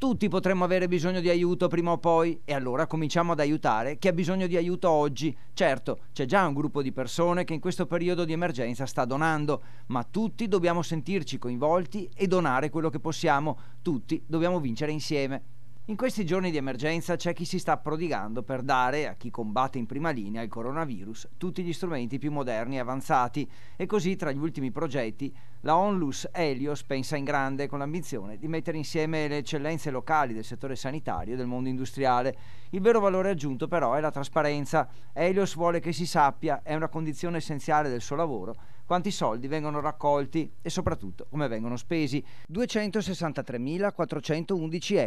Tutti potremmo avere bisogno di aiuto prima o poi e allora cominciamo ad aiutare chi ha bisogno di aiuto oggi. Certo, c'è già un gruppo di persone che in questo periodo di emergenza sta donando, ma tutti dobbiamo sentirci coinvolti e donare quello che possiamo, tutti dobbiamo vincere insieme. In questi giorni di emergenza c'è chi si sta prodigando per dare a chi combatte in prima linea il coronavirus tutti gli strumenti più moderni e avanzati e così tra gli ultimi progetti la Onlus Helios pensa in grande con l'ambizione di mettere insieme le eccellenze locali del settore sanitario e del mondo industriale. Il vero valore aggiunto però è la trasparenza. Helios vuole che si sappia, è una condizione essenziale del suo lavoro quanti soldi vengono raccolti e soprattutto come vengono spesi. 263.411,24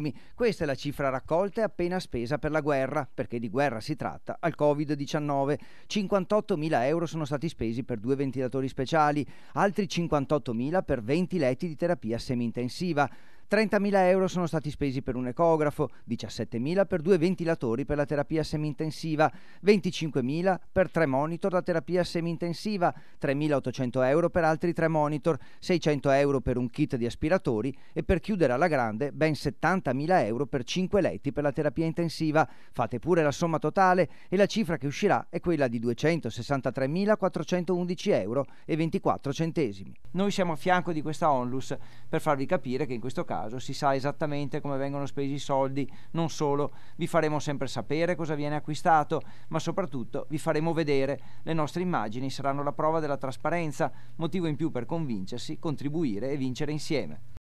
euro. Questa è la cifra raccolta e appena spesa per la guerra, perché di guerra si tratta, al Covid-19. 58.000 euro sono stati spesi per due ventilatori speciali, altri 58.000 per 20 letti di terapia semi-intensiva. 30.000 euro sono stati spesi per un ecografo, 17.000 per due ventilatori per la terapia semi-intensiva, 25.000 per tre monitor da terapia semi-intensiva, 3.800 euro per altri tre monitor, 600 euro per un kit di aspiratori e per chiudere alla grande ben 70.000 euro per cinque letti per la terapia intensiva. Fate pure la somma totale e la cifra che uscirà è quella di 263.411 euro e 24 centesimi. Noi siamo a fianco di questa onlus per farvi capire che in questo caso caso, si sa esattamente come vengono spesi i soldi, non solo, vi faremo sempre sapere cosa viene acquistato, ma soprattutto vi faremo vedere, le nostre immagini saranno la prova della trasparenza, motivo in più per convincersi, contribuire e vincere insieme.